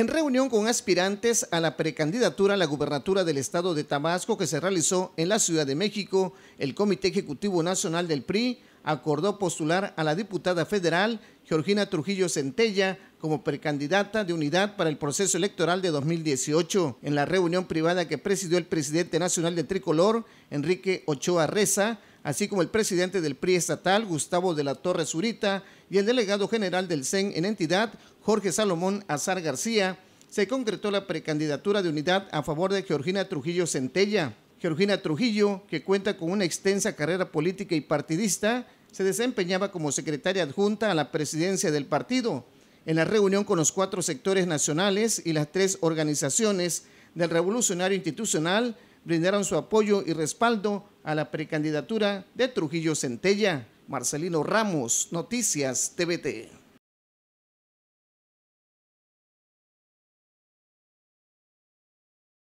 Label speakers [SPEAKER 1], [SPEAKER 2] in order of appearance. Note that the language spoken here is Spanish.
[SPEAKER 1] En reunión con aspirantes a la precandidatura a la gubernatura del Estado de Tabasco que se realizó en la Ciudad de México, el Comité Ejecutivo Nacional del PRI acordó postular a la diputada federal Georgina Trujillo Centella como precandidata de unidad para el proceso electoral de 2018. En la reunión privada que presidió el presidente nacional de Tricolor, Enrique Ochoa Reza, así como el presidente del PRI estatal, Gustavo de la Torre Zurita, y el delegado general del CEN en entidad, Jorge Salomón Azar García, se concretó la precandidatura de unidad a favor de Georgina Trujillo Centella. Georgina Trujillo, que cuenta con una extensa carrera política y partidista, se desempeñaba como secretaria adjunta a la presidencia del partido. En la reunión con los cuatro sectores nacionales y las tres organizaciones del Revolucionario Institucional, brindaron su apoyo y respaldo a la precandidatura de Trujillo Centella. Marcelino Ramos, Noticias TVT.